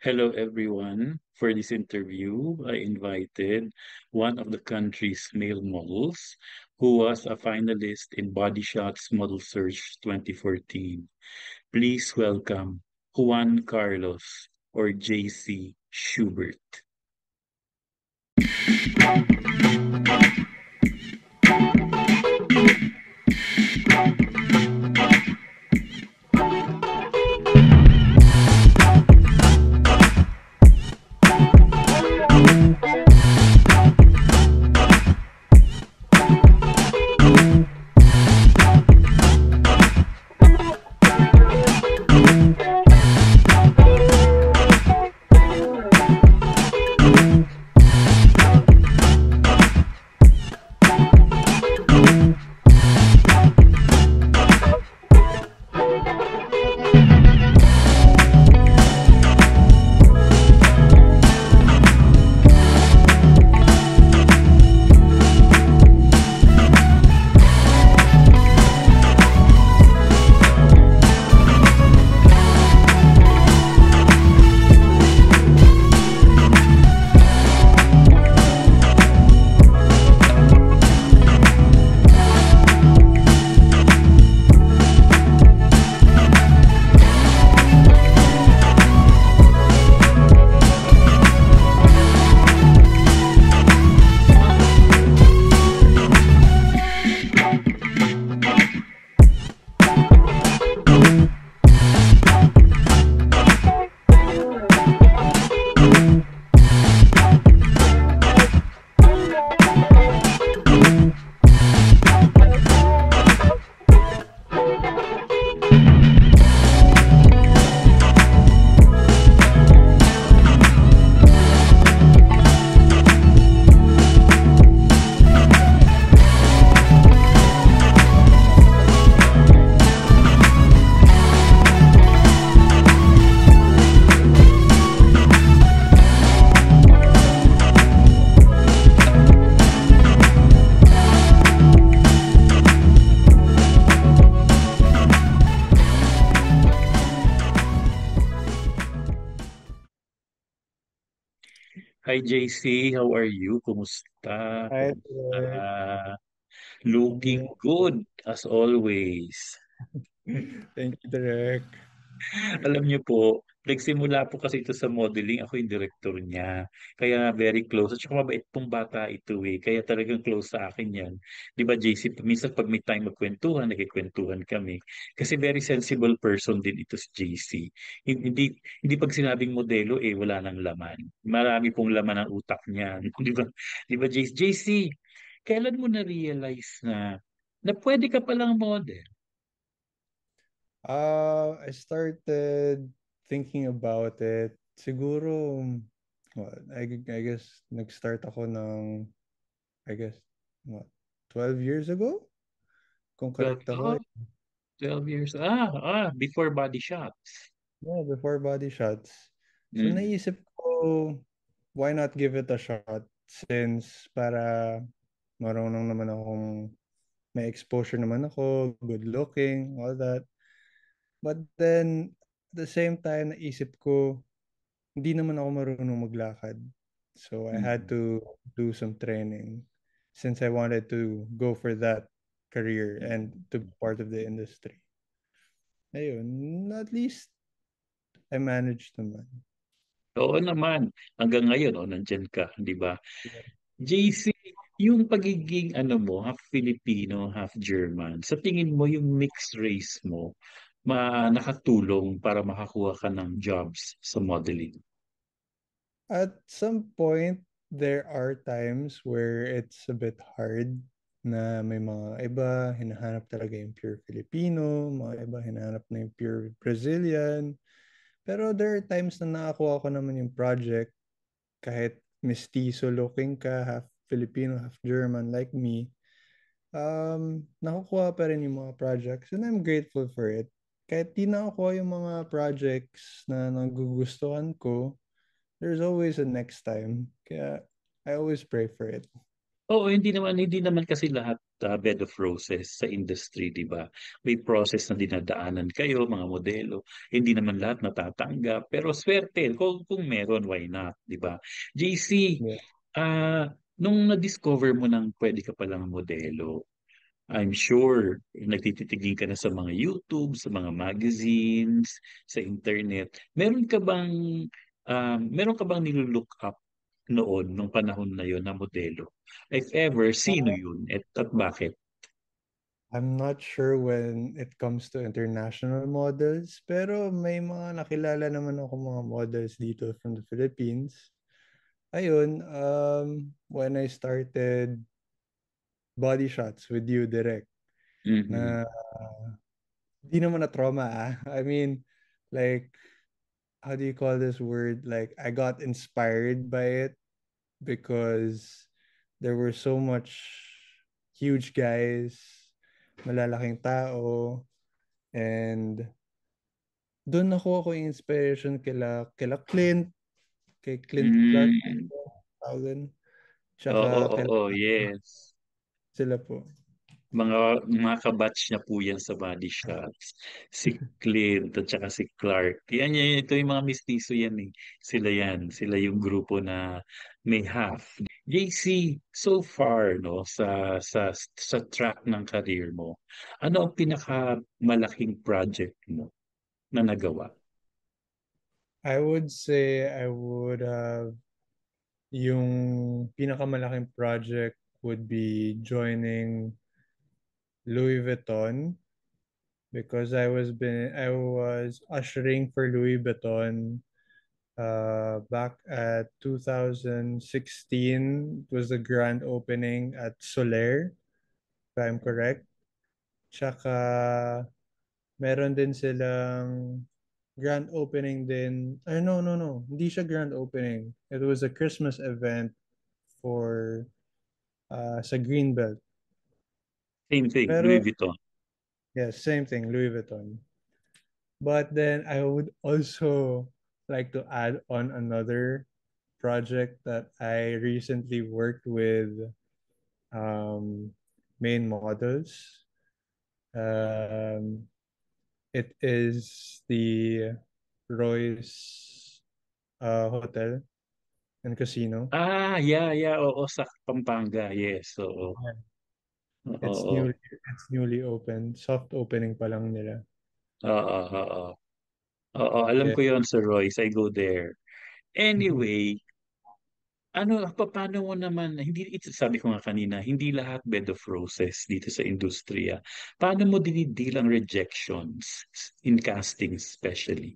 Hello, everyone. For this interview, I invited one of the country's male models who was a finalist in Body Shot's Model Search 2014. Please welcome Juan Carlos or JC Schubert. Hi JC, how are you? Kumusta? Hi, Kumusta? Looking good as always. Thank you, Derek. Alam niyo po, Nagsimula po kasi ito sa modeling, ako yung director niya. Kaya very close. At saka mabait pong bata ito eh. Kaya talagang close sa akin yan. Di ba JC, minsan pag may time magkwentuhan, nagkikwentuhan kami. Kasi very sensible person din ito si JC. Hindi, hindi pag sinabing modelo eh, wala nang laman. Marami pong laman ang utak niya. Di ba, di ba JC? JC, kailan mo na-realize na na pwede ka palang model? Uh, I started thinking about it, siguro, well, I, I guess, nag-start ako ng, I guess, what, 12 years ago? Kung correct ako. 12 years. Ah, ah, before body shots. Yeah, before body shots. So mm. naisip ko, why not give it a shot? Since para marunong naman akong may exposure naman ako, good looking, all that. But then at the same time, naisip ko, hindi naman ako marunong maglakad. So I mm. had to do some training since I wanted to go for that career and to be part of the industry. Ayun, at least I managed naman. Oo naman. Hanggang ngayon, oh, nandyan ka, di ba? JC, yung pagiging ano mo, half Filipino, half German, sa tingin mo yung mixed race mo, ma nakatulong para makakuha ka ng jobs sa modeling? At some point, there are times where it's a bit hard na may mga iba hinahanap talaga yung pure Filipino, mga iba hinahanap na yung pure Brazilian. Pero there are times na nakakuha ko naman yung project kahit mestizo looking ka, half Filipino, half German like me. Um, nakukuha pa rin yung mga projects and I'm grateful for it kahit di na ako yung mga projects na nagugustuhan ko, there's always a next time. Kaya I always pray for it. Oo, oh, hindi naman hindi naman kasi lahat uh, bed of roses sa industry, 'di ba? May process na dinadaanan kayo, mga modelo. Hindi naman lahat natatanggap, pero swerte kung kung meron, why not, 'di ba? JC, yeah. uh, nung na-discover mo nang pwede ka palang modelo, I'm sure nagtititigil ka na sa mga YouTube, sa mga magazines, sa internet. Meron ka bang um, meron ka bang nilook up noon nung panahon na yon na modelo? If ever, sino ah. yun at, at bakit? I'm not sure when it comes to international models, pero may mga nakilala naman ako mga models dito from the Philippines. Ayun, um, when I started body shots with you direct. Mm-hmm. Na hindi naman na trauma ah. I mean, like how do you call this word? Like I got inspired by it because there were so much huge guys, malalaking tao, and doon nakuha ako inspiration kila, kila Clint, kay Clint mm. Black, Tsaka oh, oh, oh, yes. Sila po. Mga, mga kabatch niya po yan sa body shots. Si Clint at saka si Clark. Yan, yan, ito yung mga mistiso yan eh. Sila yan. Sila yung grupo na may half. JC, so far no sa sa sa track ng career mo, ano ang pinakamalaking project mo na nagawa? I would say I would have yung pinakamalaking project would be joining Louis Vuitton because I was been I was ushering for Louis Vuitton uh, back at 2016 it was the grand opening at Solaire, if I'm correct tsaka meron din silang grand opening din or no no no hindi siya grand opening it was a Christmas event for uh, sa belt. Same thing, Pero, Louis Vuitton. Yeah, same thing, Louis Vuitton. But then I would also like to add on another project that I recently worked with um, main models. Um, it is the Royce uh, Hotel and Casino. Ah, yeah, yeah. Oo, sa Pampanga. Yes, oo. It's oo. newly it's newly opened. Soft opening pa lang nila. Oo, oo. Oo, alam yeah. ko 'yon, Sir Royce. I go there. Mm-hmm. Anyway, ano, paano mo naman, hindi, sabi ko nga kanina, hindi lahat bed of roses dito sa industriya. Paano mo dinidil ang rejections in casting especially?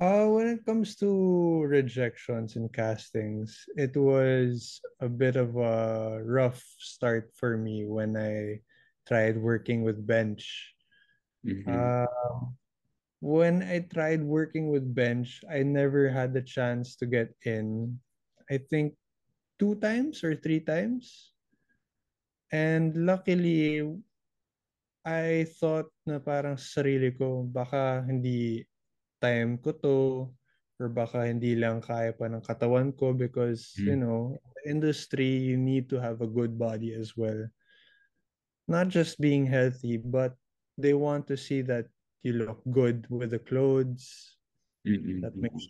Uh, when it comes to rejections and castings, it was a bit of a rough start for me when I tried working with Bench. Mm-hmm. Uh, when I tried working with Bench, I never had the chance to get in. I think two times or three times. And luckily, I thought na parang sarili ko, baka hindi time ko to or baka hindi lang kaya pa ng katawan ko because mm. you know industry you need to have a good body as well not just being healthy but they want to see that you look good with the clothes mm-hmm. that makes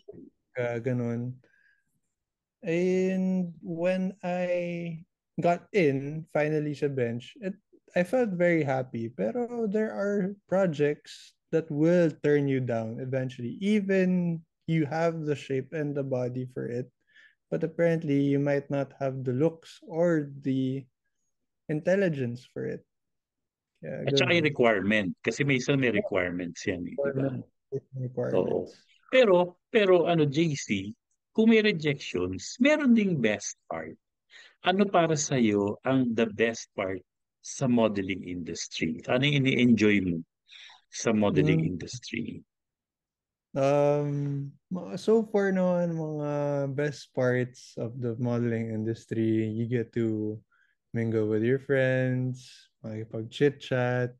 uh, ganun and when I got in finally sa bench it I felt very happy. Pero there are projects that will turn you down eventually even you have the shape and the body for it but apparently you might not have the looks or the intelligence for it yeah, At saka requirement. Kasi may isang may requirements yan. Eh, requirement. diba? Pero, pero ano JC, kung may rejections, meron ding best part. Ano para sa'yo ang the best part sa modeling industry? Ano yung ini-enjoy mo? sa modeling mm. industry? Um, so far naman, mga best parts of the modeling industry, you get to mingle with your friends, makipag-chit-chat,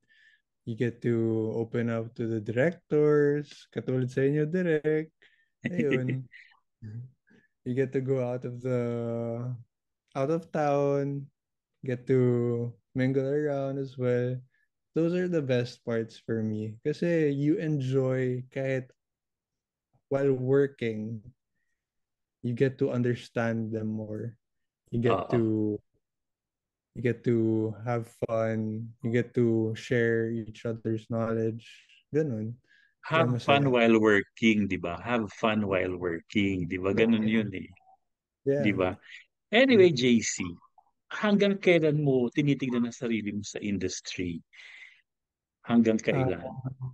you get to open up to the directors, katulad sa inyo direct. Ayun. you get to go out of the out of town, get to mingle around as well those are the best parts for me. Kasi you enjoy kahit while working, you get to understand them more. You get uh-huh. to you get to have fun. You get to share each other's knowledge. Ganun. Have Kaya fun while working, di ba? Have fun while working, di ba? Ganun yun eh. Yeah. Di ba? Anyway, mm. JC, hanggang kailan mo tinitingnan ang sarili mo sa industry? hanggang ah, kailan? Uh,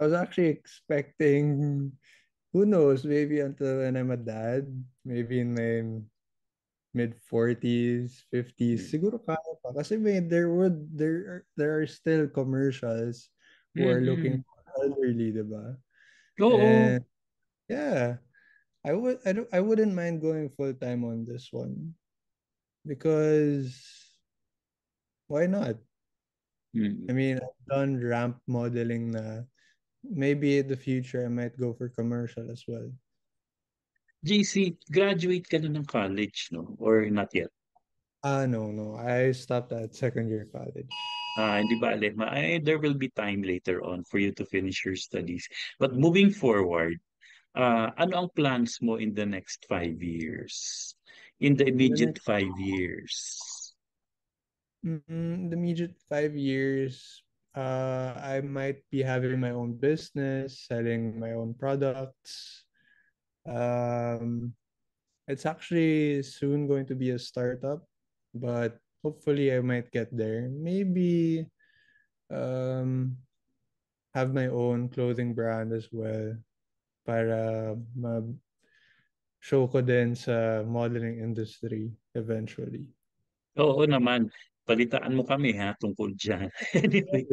I was actually expecting, who knows, maybe until when I'm a dad, maybe in my mid 40s, 50s, siguro kaya pa. Kasi may, there would, there are, there are still commercials who mm-hmm. are looking for elderly, di ba? Oo. yeah. I would I don't I wouldn't mind going full time on this one because why not? Mm-hmm. I mean, I've done ramp modeling na maybe in the future I might go for commercial as well. JC, graduate ka na ng college, no? Or not yet? Ah, uh, no, no. I stopped at second year college. Ah, hindi ba alam? I, eh, there will be time later on for you to finish your studies. But moving forward, uh, ano ang plans mo in the next five years? In the immediate five years? mm, the immediate five years, uh, I might be having my own business, selling my own products. Um, it's actually soon going to be a startup, but hopefully I might get there. Maybe um, have my own clothing brand as well para ma- show ko din sa modeling industry eventually. Oo naman. balitaan mo kami ha tungkol dyan. anyway,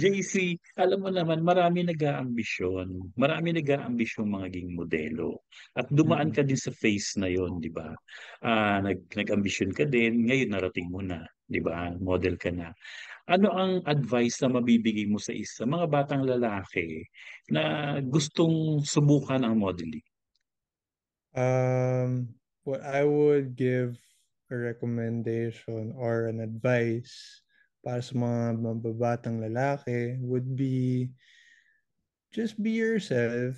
JC, alam mo naman, marami nag-aambisyon. Marami nag-aambisyon maging modelo. At dumaan mm. ka din sa phase na yon di ba? Uh, nag, nag-ambisyon ka din, ngayon narating mo na, di ba? Model ka na. Ano ang advice na mabibigay mo sa isa mga batang lalaki na gustong subukan ang modeling? Um, what I would give a recommendation or an advice para sa mga mababatang lalaki would be just be yourself.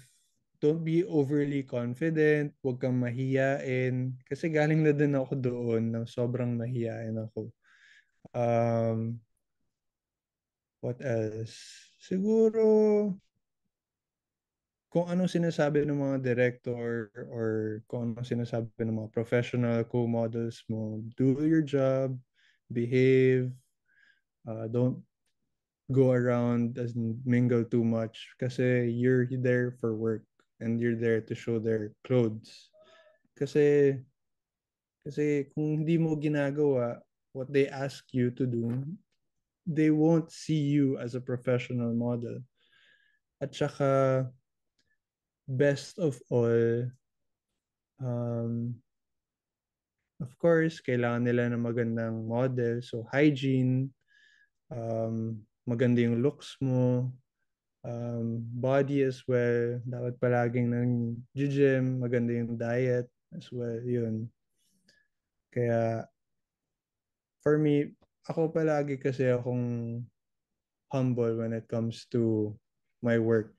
Don't be overly confident. Huwag kang mahiyain. Kasi galing na din ako doon na sobrang mahiyain ako. Um, what else? Siguro, kung anong sinasabi ng mga director or kung anong sinasabi ng mga professional co-models mo, do your job, behave, uh, don't go around as mingle too much kasi you're there for work and you're there to show their clothes. Kasi kasi kung hindi mo ginagawa what they ask you to do, they won't see you as a professional model. At saka, best of all, um, of course, kailangan nila ng magandang model. So, hygiene, um, maganda yung looks mo, um, body as well. Dapat palaging ng gym, maganda yung diet as well. Yun. Kaya, for me, ako palagi kasi akong humble when it comes to my work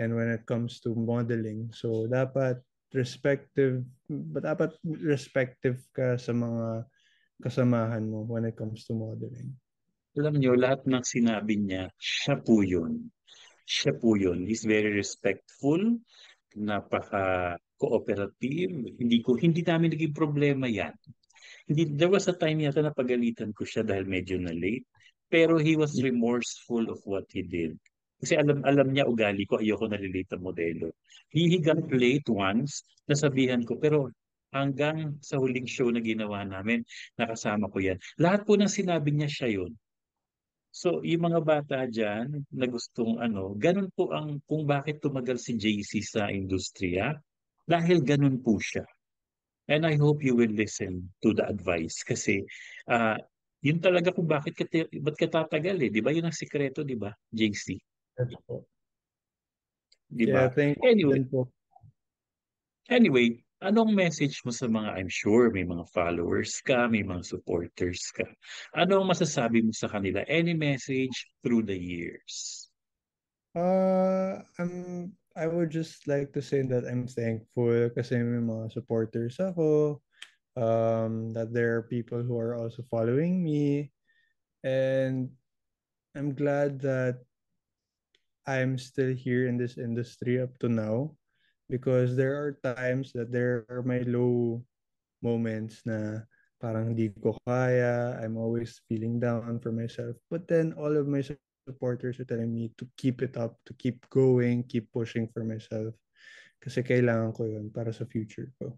and when it comes to modeling. So dapat respective dapat respective ka sa mga kasamahan mo when it comes to modeling. Alam niyo lahat ng sinabi niya, siya po 'yun. Siya po 'yun. He's very respectful, napaka cooperative. Hindi ko hindi namin naging problema 'yan. Hindi there was a time yata na pagalitan ko siya dahil medyo na late, pero he was remorseful of what he did kasi alam alam niya ugali ko, ayoko na ang modelo. Hihigang late once, nasabihan ko, pero hanggang sa huling show na ginawa namin, nakasama ko yan. Lahat po ng sinabi niya siya yun. So, yung mga bata dyan na gustong ano, ganun po ang kung bakit tumagal si JC sa industriya. Dahil ganun po siya. And I hope you will listen to the advice kasi uh, yun talaga kung bakit ka, ba't ka tatagal eh. Di ba yun ang sikreto, di ba, JC? Yes po. Di ba? thank Anyway, din po. anyway, anong message mo sa mga, I'm sure, may mga followers ka, may mga supporters ka. Ano ang masasabi mo sa kanila? Any message through the years? Uh, I'm, I would just like to say that I'm thankful kasi may mga supporters ako. Um, that there are people who are also following me. And I'm glad that I'm still here in this industry up to now because there are times that there are my low moments na parang hindi ko kaya, I'm always feeling down for myself. But then all of my supporters are telling me to keep it up, to keep going, keep pushing for myself. Kasi kailangan ko yun para sa future ko.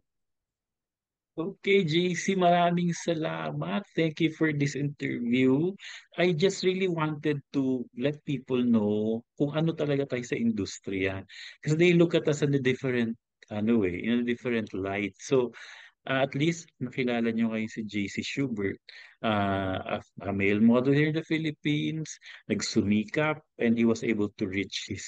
Okay, JC, maraming salamat. Thank you for this interview. I just really wanted to let people know kung ano talaga tayo sa industriya. Kasi they look at us in a different, ano eh, in a different light. So, uh, at least nakilala nyo ngayon si JC Schubert, uh, a, a male model here in the Philippines, nagsumikap, and he was able to reach his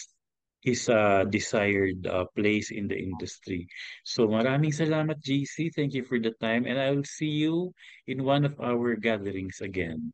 his uh, desired uh, place in the industry. So maraming salamat JC. Thank you for the time and I will see you in one of our gatherings again.